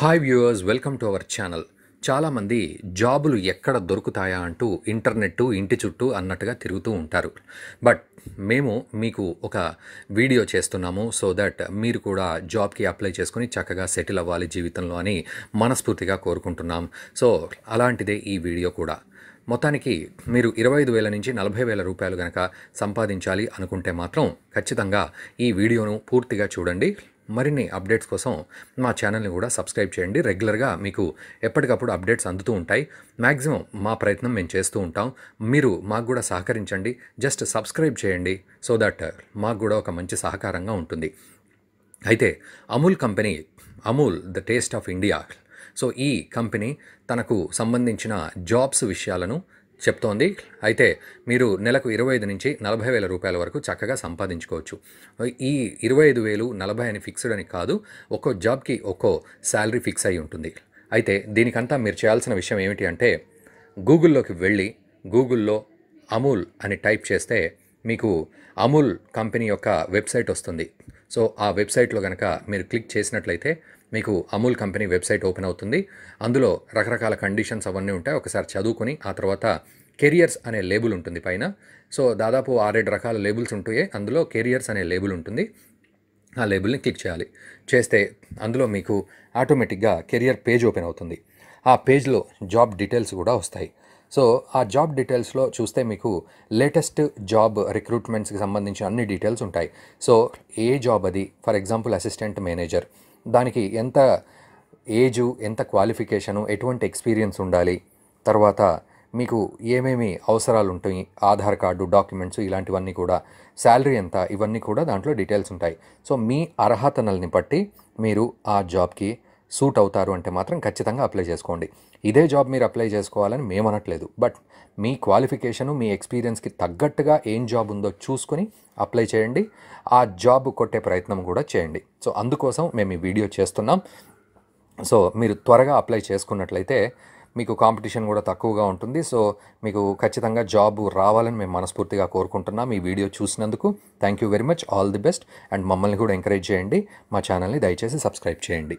hi viewers welcome to our channel చాలామంది జాబులు ఎక్కడ దొరుకుతాయా అంటూ ఇంటర్నెట్ ఇంటి చుట్టూ అన్నట్టుగా తిరుగుతూ ఉంటారు బట్ మేము మీకు ఒక వీడియో చేస్తున్నాము సో దట్ మీరు కూడా జాబ్కి అప్లై చేసుకుని చక్కగా సెటిల్ అవ్వాలి జీవితంలో అని మనస్ఫూర్తిగా కోరుకుంటున్నాం సో అలాంటిదే ఈ వీడియో కూడా మొత్తానికి మీరు ఇరవై ఐదు వేల నుంచి నలభై వేల రూపాయలు కనుక సంపాదించాలి అనుకుంటే మాత్రం ఖచ్చితంగా ఈ వీడియోను పూర్తిగా చూడండి మరిన్ని అప్డేట్స్ కోసం మా ఛానల్ని కూడా సబ్స్క్రైబ్ చేయండి రెగ్యులర్గా మీకు ఎప్పటికప్పుడు అప్డేట్స్ అందుతూ ఉంటాయి మ్యాక్సిమం మా ప్రయత్నం మేము చేస్తూ ఉంటాం మీరు మాకు కూడా సహకరించండి జస్ట్ సబ్స్క్రైబ్ చేయండి సో దట్ మాకు కూడా ఒక మంచి సహకారంగా ఉంటుంది అయితే Amul company Amul the taste of India so ఈ కంపెనీ తనకు సంబంధించిన జాబ్స్ విషయాలను చెప్తోంది అయితే మీరు నెలకు ఇరవై ఐదు నుంచి నలభై వేల రూపాయల వరకు చక్కగా సంపాదించుకోవచ్చు ఈ ఇరవై ఐదు వేలు నలభై అని ఫిక్స్డ్ అని కాదు ఒక్కో జాబ్కి ఒక్కో శాలరీ ఫిక్స్ అయి ఉంటుంది అయితే దీనికంతా మీరు చేయాల్సిన విషయం ఏమిటి అంటే గూగుల్లోకి వెళ్ళి గూగుల్లో అమూల్ అని టైప్ చేస్తే మీకు అమూల్ కంపెనీ యొక్క వెబ్సైట్ వస్తుంది సో ఆ వెబ్సైట్లో కనుక మీరు క్లిక్ చేసినట్లయితే మీకు అమూల్ కంపెనీ వెబ్సైట్ ఓపెన్ అవుతుంది అందులో రకరకాల కండిషన్స్ అవన్నీ ఉంటాయి ఒకసారి చదువుకొని ఆ తర్వాత కెరియర్స్ అనే లేబుల్ ఉంటుంది పైన సో దాదాపు ఆరేడు రకాల లేబుల్స్ ఉంటాయి అందులో కెరియర్స్ అనే లేబుల్ ఉంటుంది ఆ లేబుల్ని క్లిక్ చేయాలి చేస్తే అందులో మీకు ఆటోమేటిక్గా కెరియర్ పేజ్ ఓపెన్ అవుతుంది ఆ పేజ్లో జాబ్ డీటెయిల్స్ కూడా వస్తాయి సో ఆ జాబ్ డీటెయిల్స్లో చూస్తే మీకు లేటెస్ట్ జాబ్ రిక్రూట్మెంట్స్కి సంబంధించిన అన్ని డీటెయిల్స్ ఉంటాయి సో ఏ జాబ్ అది ఫర్ ఎగ్జాంపుల్ అసిస్టెంట్ మేనేజర్ దానికి ఎంత ఏజు ఎంత క్వాలిఫికేషను ఎటువంటి ఎక్స్పీరియన్స్ ఉండాలి తర్వాత మీకు ఏమేమి అవసరాలు ఉంటాయి ఆధార్ కార్డు డాక్యుమెంట్స్ ఇలాంటివన్నీ కూడా శాలరీ ఎంత ఇవన్నీ కూడా దాంట్లో డీటెయిల్స్ ఉంటాయి సో మీ అర్హతనల్ని బట్టి మీరు ఆ జాబ్కి సూట్ అవుతారు అంటే మాత్రం ఖచ్చితంగా అప్లై చేసుకోండి ఇదే జాబ్ మీరు అప్లై చేసుకోవాలని మేము అనట్లేదు బట్ మీ క్వాలిఫికేషను మీ ఎక్స్పీరియన్స్కి తగ్గట్టుగా ఏం జాబ్ ఉందో చూసుకొని అప్లై చేయండి ఆ జాబ్ కొట్టే ప్రయత్నం కూడా చేయండి సో అందుకోసం మేము ఈ వీడియో చేస్తున్నాం సో మీరు త్వరగా అప్లై చేసుకున్నట్లయితే మీకు కాంపిటీషన్ కూడా తక్కువగా ఉంటుంది సో మీకు ఖచ్చితంగా జాబ్ రావాలని మేము మనస్ఫూర్తిగా కోరుకుంటున్నాం ఈ వీడియో చూసినందుకు thank you very much all the best and మమ్మల్ని కూడా ఎంకరేజ్ చేయండి మా ఛానల్ని దయచేసి సబ్స్క్రైబ్ చేయండి